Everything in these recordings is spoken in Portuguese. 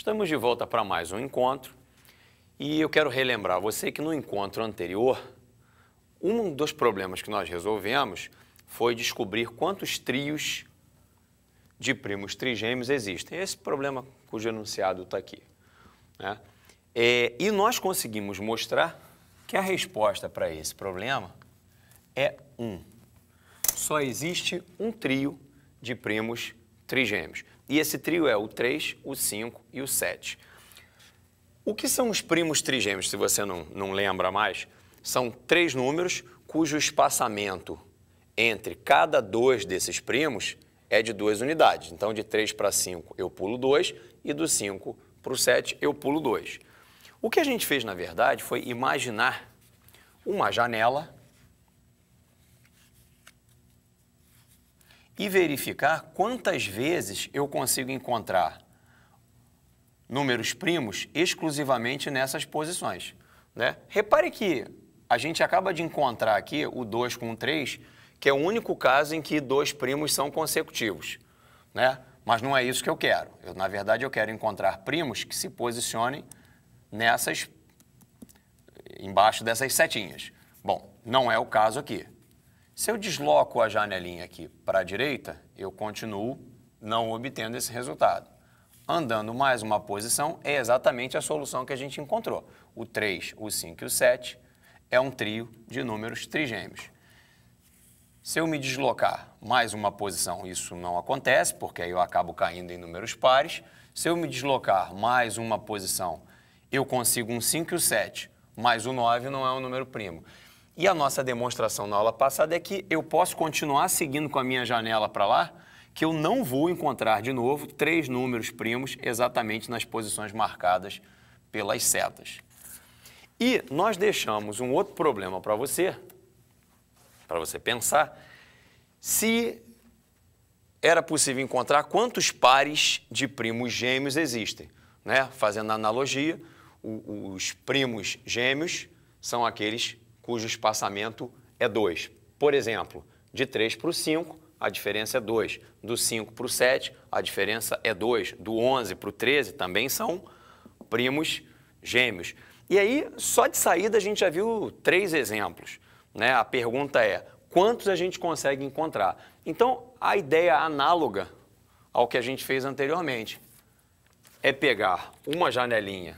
Estamos de volta para mais um encontro e eu quero relembrar você que no encontro anterior, um dos problemas que nós resolvemos foi descobrir quantos trios de primos trigêmeos existem. Esse problema cujo enunciado está aqui. Né? É, e nós conseguimos mostrar que a resposta para esse problema é 1. Um. Só existe um trio de primos trigêmeos. E esse trio é o 3, o 5 e o 7. O que são os primos trigêmeos, se você não, não lembra mais? São três números cujo espaçamento entre cada dois desses primos é de duas unidades. Então, de 3 para 5 eu pulo 2 e do 5 para o 7 eu pulo 2. O que a gente fez, na verdade, foi imaginar uma janela e verificar quantas vezes eu consigo encontrar números primos exclusivamente nessas posições. Né? Repare que a gente acaba de encontrar aqui o 2 com o 3, que é o único caso em que dois primos são consecutivos. Né? Mas não é isso que eu quero. Eu, na verdade, eu quero encontrar primos que se posicionem nessas embaixo dessas setinhas. Bom, não é o caso aqui. Se eu desloco a janelinha aqui para a direita, eu continuo não obtendo esse resultado. Andando mais uma posição, é exatamente a solução que a gente encontrou. O 3, o 5 e o 7 é um trio de números trigêmeos. Se eu me deslocar mais uma posição, isso não acontece, porque aí eu acabo caindo em números pares. Se eu me deslocar mais uma posição, eu consigo um 5 e o 7, mas o 9 não é um número primo. E a nossa demonstração na aula passada é que eu posso continuar seguindo com a minha janela para lá, que eu não vou encontrar de novo três números primos exatamente nas posições marcadas pelas setas. E nós deixamos um outro problema para você, para você pensar, se era possível encontrar quantos pares de primos gêmeos existem. Né? Fazendo analogia, os primos gêmeos são aqueles cujo espaçamento é 2. Por exemplo, de 3 para o 5, a diferença é 2. Do 5 para o 7, a diferença é 2. Do 11 para o 13, também são primos gêmeos. E aí, só de saída, a gente já viu três exemplos. Né? A pergunta é, quantos a gente consegue encontrar? Então, a ideia análoga ao que a gente fez anteriormente é pegar uma janelinha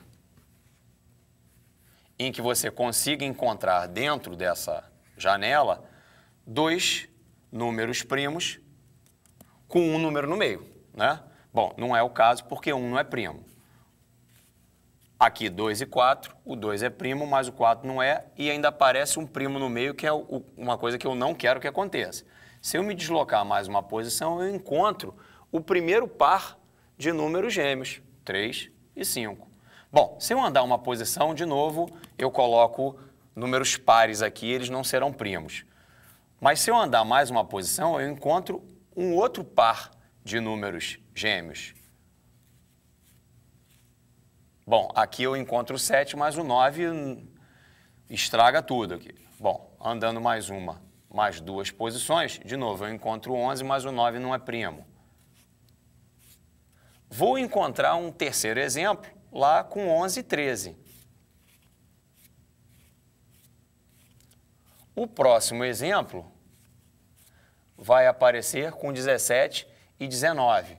em que você consiga encontrar dentro dessa janela dois números primos com um número no meio, né? Bom, não é o caso porque um não é primo. Aqui 2 e 4, o 2 é primo, mas o 4 não é, e ainda aparece um primo no meio, que é o, uma coisa que eu não quero que aconteça. Se eu me deslocar mais uma posição, eu encontro o primeiro par de números gêmeos, 3 e 5. Bom, se eu andar uma posição, de novo, eu coloco números pares aqui, eles não serão primos. Mas se eu andar mais uma posição, eu encontro um outro par de números gêmeos. Bom, aqui eu encontro o 7, mas o 9 hum, estraga tudo aqui. Bom, andando mais uma, mais duas posições, de novo, eu encontro o 11, mas o 9 não é primo. Vou encontrar um terceiro exemplo lá com 11 e 13. O próximo exemplo vai aparecer com 17 e 19.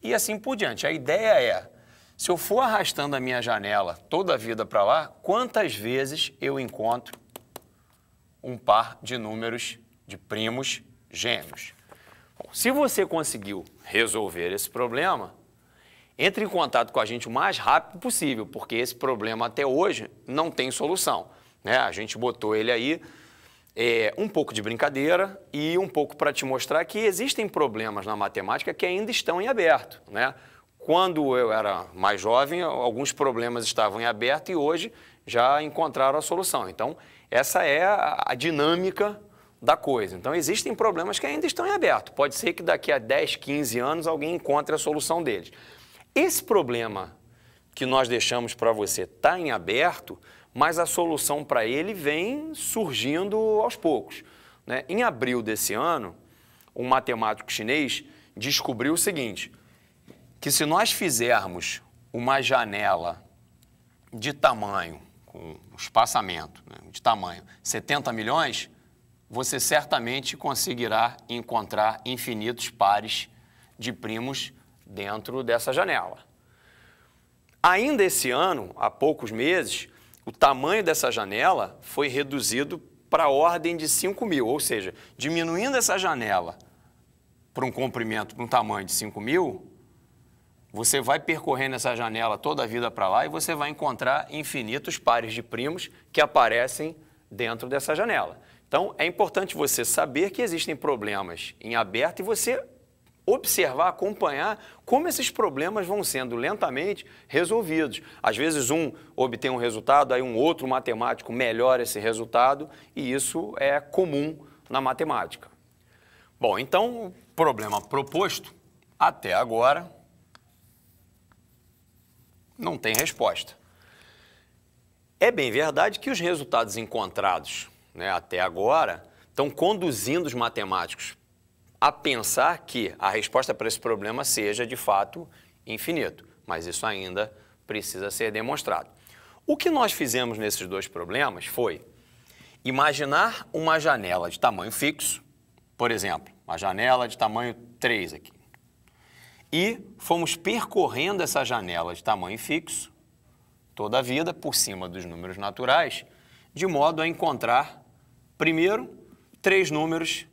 E assim por diante. A ideia é, se eu for arrastando a minha janela toda a vida para lá, quantas vezes eu encontro um par de números de primos gêmeos? Bom, se você conseguiu resolver esse problema, entre em contato com a gente o mais rápido possível, porque esse problema até hoje não tem solução. Né? A gente botou ele aí é, um pouco de brincadeira e um pouco para te mostrar que existem problemas na matemática que ainda estão em aberto. Né? Quando eu era mais jovem, alguns problemas estavam em aberto e hoje já encontraram a solução. Então, essa é a dinâmica da coisa. Então, existem problemas que ainda estão em aberto. Pode ser que daqui a 10, 15 anos alguém encontre a solução deles. Esse problema que nós deixamos para você está em aberto, mas a solução para ele vem surgindo aos poucos. Né? Em abril desse ano, um matemático chinês descobriu o seguinte: que se nós fizermos uma janela de tamanho, com espaçamento né, de tamanho 70 milhões, você certamente conseguirá encontrar infinitos pares de primos dentro dessa janela. Ainda esse ano, há poucos meses, o tamanho dessa janela foi reduzido para a ordem de 5 mil, ou seja, diminuindo essa janela para um comprimento, para um tamanho de 5 mil, você vai percorrendo essa janela toda a vida para lá e você vai encontrar infinitos pares de primos que aparecem dentro dessa janela. Então, é importante você saber que existem problemas em aberto e você observar, acompanhar como esses problemas vão sendo lentamente resolvidos. Às vezes um obtém um resultado, aí um outro matemático melhora esse resultado e isso é comum na matemática. Bom, então o problema proposto até agora não tem resposta. É bem verdade que os resultados encontrados né, até agora estão conduzindo os matemáticos a pensar que a resposta para esse problema seja, de fato, infinito. Mas isso ainda precisa ser demonstrado. O que nós fizemos nesses dois problemas foi imaginar uma janela de tamanho fixo, por exemplo, uma janela de tamanho 3 aqui. E fomos percorrendo essa janela de tamanho fixo toda a vida por cima dos números naturais, de modo a encontrar, primeiro, três números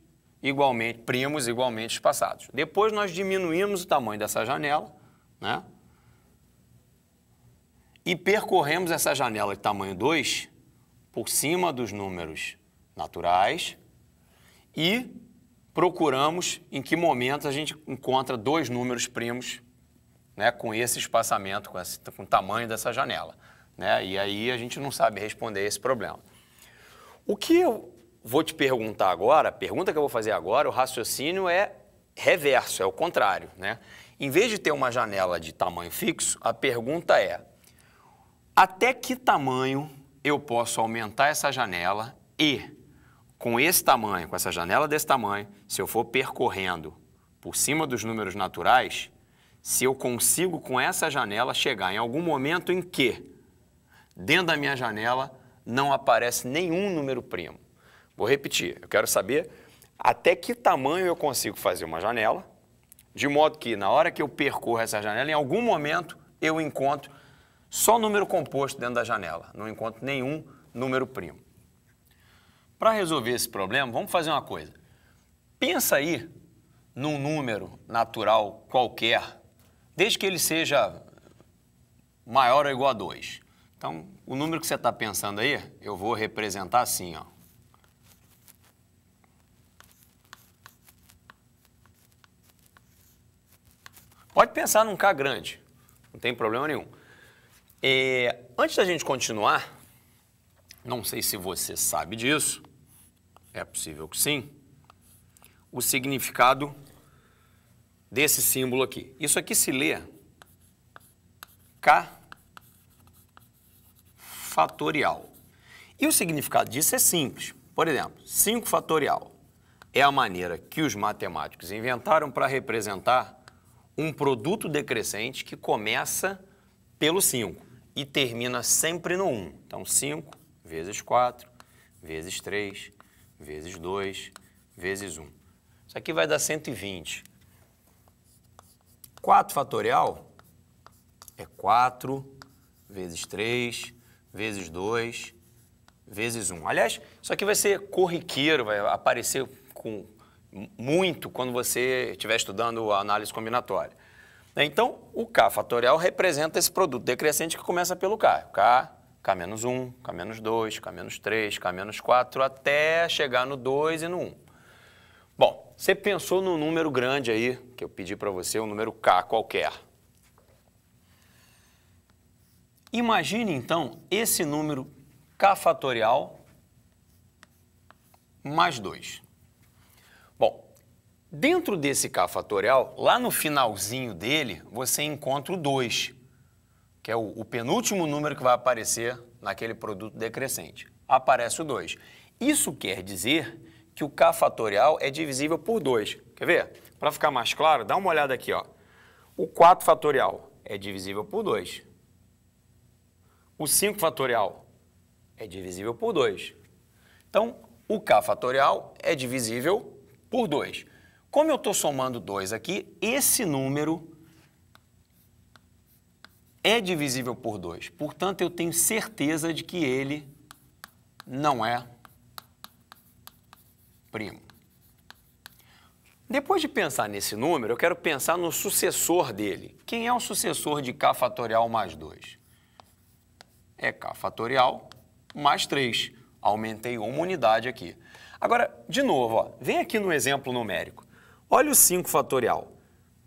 igualmente, primos igualmente espaçados. Depois nós diminuímos o tamanho dessa janela, né? E percorremos essa janela de tamanho 2 por cima dos números naturais e procuramos em que momento a gente encontra dois números primos né, com esse espaçamento, com, esse, com o tamanho dessa janela. Né? E aí a gente não sabe responder esse problema. O que eu vou te perguntar agora, a pergunta que eu vou fazer agora, o raciocínio é reverso, é o contrário, né? Em vez de ter uma janela de tamanho fixo, a pergunta é: até que tamanho eu posso aumentar essa janela e com esse tamanho, com essa janela desse tamanho, se eu for percorrendo por cima dos números naturais, se eu consigo com essa janela chegar em algum momento em que dentro da minha janela não aparece nenhum número primo. Vou repetir, eu quero saber até que tamanho eu consigo fazer uma janela, de modo que na hora que eu percorro essa janela, em algum momento eu encontro só número composto dentro da janela, não encontro nenhum número primo. Para resolver esse problema, vamos fazer uma coisa. Pensa aí num número natural qualquer, desde que ele seja maior ou igual a 2. Então, o número que você está pensando aí, eu vou representar assim, ó. pode pensar num K grande, não tem problema nenhum. É, antes da gente continuar, não sei se você sabe disso, é possível que sim, o significado desse símbolo aqui. Isso aqui se lê K fatorial. E o significado disso é simples. Por exemplo, 5 fatorial é a maneira que os matemáticos inventaram para representar um produto decrescente que começa pelo 5 e termina sempre no 1. Um. Então, 5 vezes 4, vezes 3, vezes 2, vezes 1. Um. Isso aqui vai dar 120. 4 fatorial é 4 vezes 3, vezes 2, vezes 1. Um. Aliás, isso aqui vai ser corriqueiro, vai aparecer com muito quando você estiver estudando a análise combinatória. Né? Então, o K fatorial representa esse produto decrescente que começa pelo K. K, K menos 1, K menos 2, K menos 3, K menos 4, até chegar no 2 e no 1. Bom, você pensou no número grande aí, que eu pedi para você, um número K qualquer. Imagine, então, esse número K fatorial mais 2. Dentro desse K fatorial, lá no finalzinho dele, você encontra o 2, que é o, o, penúltimo número que vai aparecer naquele produto decrescente. Aparece o 2. Isso quer dizer que o K fatorial é divisível por 2. Quer ver? Para ficar mais claro, dá uma olhada aqui. Ó. O 4 fatorial é divisível por 2. O 5 fatorial é divisível por 2. Então, o K fatorial é divisível por 2. Como eu estou somando 2 aqui, esse número é divisível por 2. Portanto, eu tenho certeza de que ele não é primo. Depois de pensar nesse número, eu quero pensar no sucessor dele. Quem é o sucessor de k fatorial mais 2? É k fatorial mais 3. Aumentei uma unidade aqui. Agora, de novo, ó, vem aqui no exemplo numérico. Olha o 5 fatorial.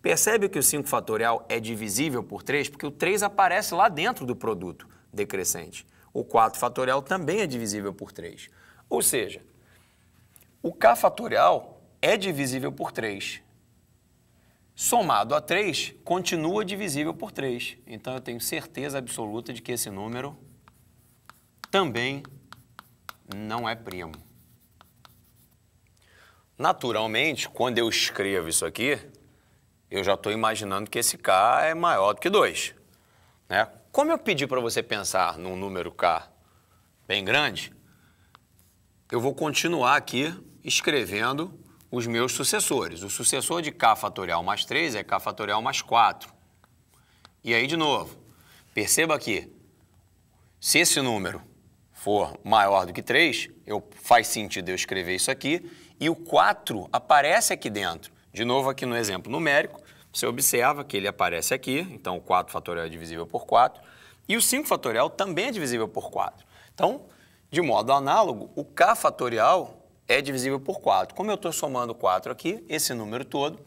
Percebe que o 5 fatorial é divisível por 3 porque o 3 aparece lá dentro do produto decrescente. O 4 fatorial também é divisível por 3. Ou seja, o k fatorial é divisível por 3. Somado a 3, continua divisível por 3. Então, eu tenho certeza absoluta de que esse número também não é primo. Naturalmente, quando eu escrevo isso aqui, eu já estou imaginando que esse K é maior do que 2. Né? Como eu pedi para você pensar num número K bem grande, eu vou continuar aqui escrevendo os meus sucessores. O sucessor de K fatorial mais 3 é K fatorial mais 4. E aí, de novo, perceba que se esse número for maior do que 3, eu, faz sentido eu escrever isso aqui e o 4 aparece aqui dentro. De novo, aqui no exemplo numérico, você observa que ele aparece aqui, então o 4 fatorial é divisível por 4, e o 5 fatorial também é divisível por 4. Então, de modo análogo, o k fatorial é divisível por 4. Como eu estou somando 4 aqui, esse número todo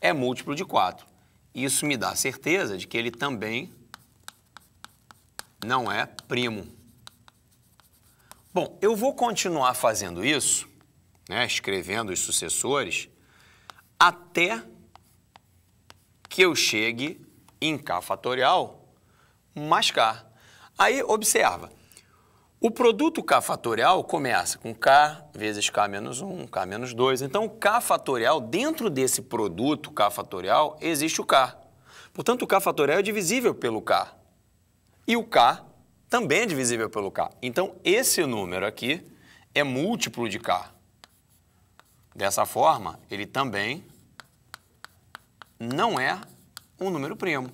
é múltiplo de 4. Isso me dá certeza de que ele também não é primo. Bom, eu vou continuar fazendo isso né, escrevendo os sucessores, até que eu chegue em K fatorial mais K. Aí, observa, o produto K fatorial começa com K vezes K menos 1, K menos 2. Então, K fatorial, dentro desse produto K fatorial, existe o K. Portanto, o K fatorial é divisível pelo K. E o K também é divisível pelo K. Então, esse número aqui é múltiplo de K. Dessa forma, ele também não é um número primo.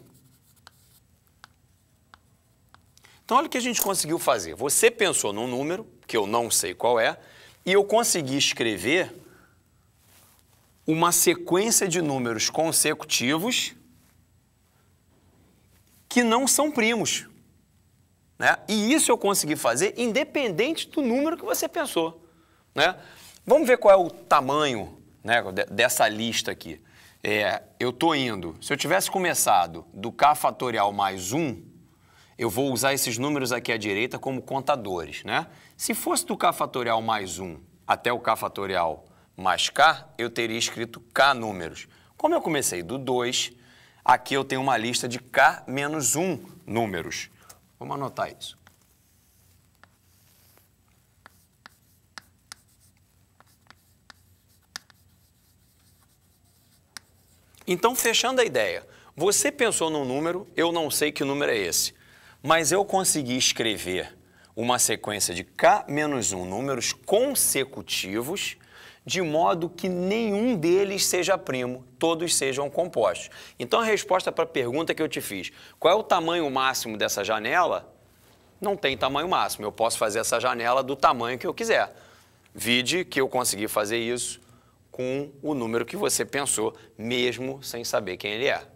Então, olha o que a gente conseguiu fazer. Você pensou num número, que eu não sei qual é, e eu consegui escrever uma sequência de números consecutivos que não são primos. Né? E isso eu consegui fazer independente do número que você pensou. Né? Vamos ver qual é o tamanho né, dessa lista aqui. É, eu estou indo. Se eu tivesse começado do K fatorial mais 1, eu vou usar esses números aqui à direita como contadores. Né? Se fosse do K fatorial mais 1 até o K fatorial mais K, eu teria escrito K números. Como eu comecei do 2, aqui eu tenho uma lista de K menos 1 números. Vamos anotar isso. Então, fechando a ideia, você pensou num número, eu não sei que número é esse, mas eu consegui escrever uma sequência de K menos 1 números consecutivos, de modo que nenhum deles seja primo, todos sejam compostos. Então, a resposta para a pergunta que eu te fiz, qual é o tamanho máximo dessa janela? Não tem tamanho máximo, eu posso fazer essa janela do tamanho que eu quiser. Vide que eu consegui fazer isso com o número que você pensou, mesmo sem saber quem ele é.